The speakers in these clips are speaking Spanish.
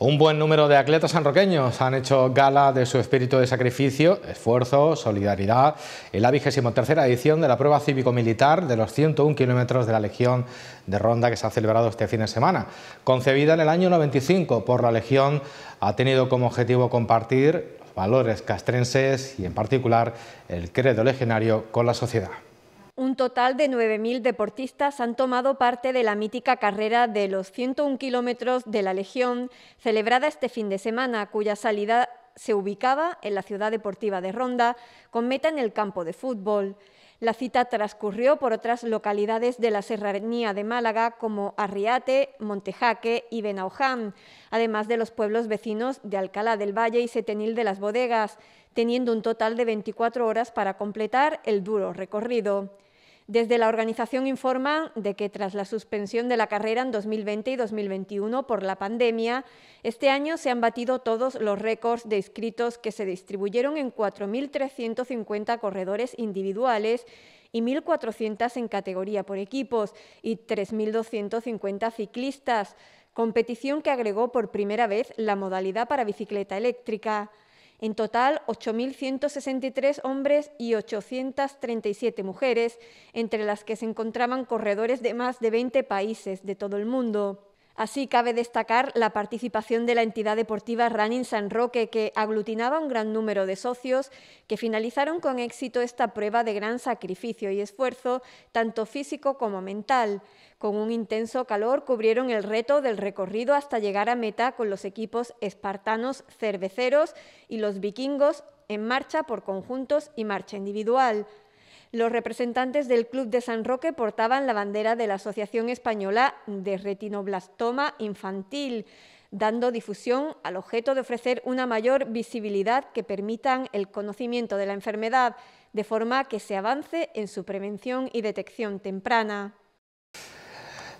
Un buen número de atletas sanroqueños han hecho gala de su espíritu de sacrificio, esfuerzo, solidaridad en la vigésimo tercera edición de la prueba cívico-militar de los 101 kilómetros de la Legión de Ronda que se ha celebrado este fin de semana. Concebida en el año 95 por la Legión, ha tenido como objetivo compartir valores castrenses y en particular el credo legionario con la sociedad. Un total de 9.000 deportistas han tomado parte de la mítica carrera de los 101 kilómetros de la Legión, celebrada este fin de semana, cuya salida se ubicaba en la ciudad deportiva de Ronda, con meta en el campo de fútbol. La cita transcurrió por otras localidades de la serranía de Málaga como Arriate, Montejaque y Benauján, además de los pueblos vecinos de Alcalá del Valle y Setenil de las Bodegas, teniendo un total de 24 horas para completar el duro recorrido. Desde la organización informa de que tras la suspensión de la carrera en 2020 y 2021 por la pandemia, este año se han batido todos los récords de inscritos que se distribuyeron en 4.350 corredores individuales y 1.400 en categoría por equipos y 3.250 ciclistas, competición que agregó por primera vez la modalidad para bicicleta eléctrica. En total, 8.163 hombres y 837 mujeres, entre las que se encontraban corredores de más de 20 países de todo el mundo. Así cabe destacar la participación de la entidad deportiva Running San Roque, que aglutinaba un gran número de socios que finalizaron con éxito esta prueba de gran sacrificio y esfuerzo, tanto físico como mental. Con un intenso calor cubrieron el reto del recorrido hasta llegar a meta con los equipos espartanos cerveceros y los vikingos en marcha por conjuntos y marcha individual. Los representantes del Club de San Roque portaban la bandera de la Asociación Española de Retinoblastoma Infantil dando difusión al objeto de ofrecer una mayor visibilidad que permitan el conocimiento de la enfermedad, de forma que se avance en su prevención y detección temprana.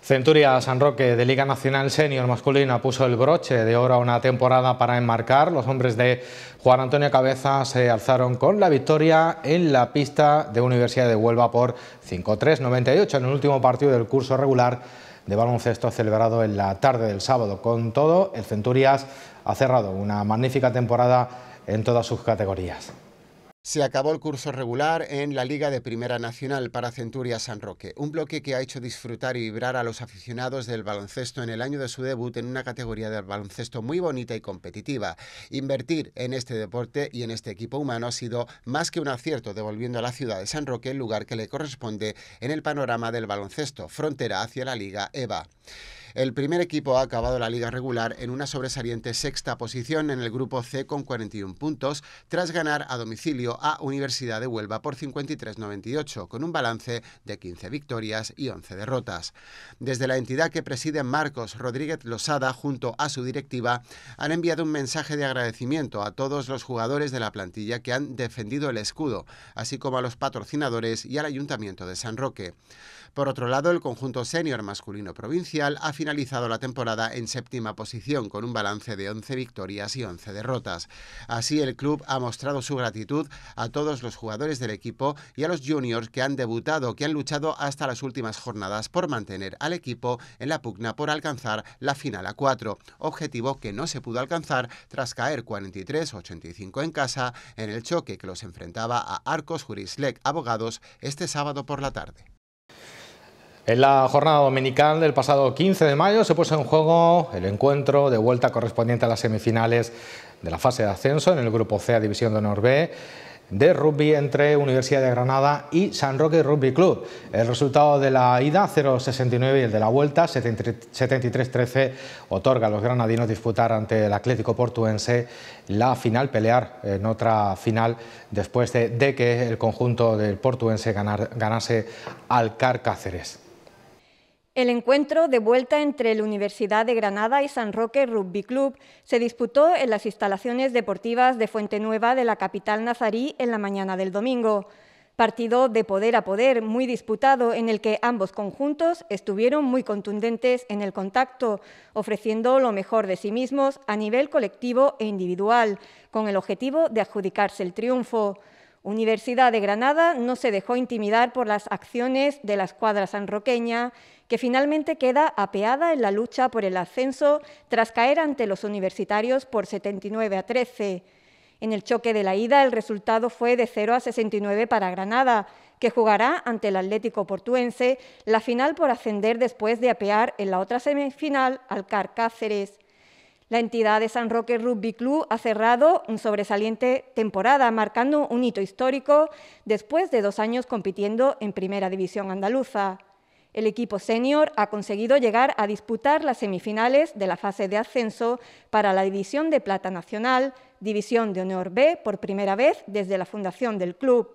Centurias San Roque de Liga Nacional Senior Masculina puso el broche de oro a una temporada para enmarcar. Los hombres de Juan Antonio Cabeza se alzaron con la victoria en la pista de Universidad de Huelva por 5-3-98 en el último partido del curso regular de baloncesto celebrado en la tarde del sábado. Con todo, el Centurias ha cerrado una magnífica temporada en todas sus categorías. Se acabó el curso regular en la Liga de Primera Nacional para Centuria San Roque, un bloque que ha hecho disfrutar y vibrar a los aficionados del baloncesto en el año de su debut en una categoría de baloncesto muy bonita y competitiva. Invertir en este deporte y en este equipo humano ha sido más que un acierto, devolviendo a la ciudad de San Roque el lugar que le corresponde en el panorama del baloncesto, frontera hacia la Liga EVA. El primer equipo ha acabado la liga regular en una sobresaliente sexta posición en el grupo C con 41 puntos, tras ganar a domicilio a Universidad de Huelva por 53-98, con un balance de 15 victorias y 11 derrotas. Desde la entidad que preside Marcos Rodríguez Losada, junto a su directiva, han enviado un mensaje de agradecimiento a todos los jugadores de la plantilla que han defendido el escudo, así como a los patrocinadores y al Ayuntamiento de San Roque. Por otro lado, el conjunto senior masculino provincial ha finalizado la temporada en séptima posición con un balance de 11 victorias y 11 derrotas. Así el club ha mostrado su gratitud a todos los jugadores del equipo y a los juniors que han debutado, que han luchado hasta las últimas jornadas por mantener al equipo en la pugna por alcanzar la final a 4, objetivo que no se pudo alcanzar tras caer 43-85 en casa en el choque que los enfrentaba a Arcos Jurislec Abogados este sábado por la tarde. En la jornada dominical del pasado 15 de mayo se puso en juego el encuentro de vuelta correspondiente a las semifinales de la fase de ascenso en el Grupo C División de Honor B de rugby entre Universidad de Granada y San Roque Rugby Club. El resultado de la ida 0-69 y el de la vuelta 73-13 otorga a los granadinos disputar ante el Atlético Portuense la final, pelear en otra final después de, que el conjunto del Portuense ganase al Car Cáceres. El encuentro de vuelta entre la Universidad de Granada y San Roque Rugby Club se disputó en las instalaciones deportivas de Fuente Nueva de la capital nazarí en la mañana del domingo. Partido de poder a poder muy disputado en el que ambos conjuntos estuvieron muy contundentes en el contacto, ofreciendo lo mejor de sí mismos a nivel colectivo e individual, con el objetivo de adjudicarse el triunfo. Universidad de Granada no se dejó intimidar por las acciones de la escuadra sanroqueña, que finalmente queda apeada en la lucha por el ascenso tras caer ante los universitarios por 79 a 13. En el choque de la ida el resultado fue de 0 a 69 para Granada, que jugará ante el Atlético Portuense la final por ascender después de apear en la otra semifinal al Car Cáceres. La entidad de San Roque Rugby Club ha cerrado un sobresaliente temporada, marcando un hito histórico después de dos años compitiendo en Primera División Andaluza. El equipo senior ha conseguido llegar a disputar las semifinales de la fase de ascenso para la División de Plata Nacional, División de Honor B, por primera vez desde la fundación del club.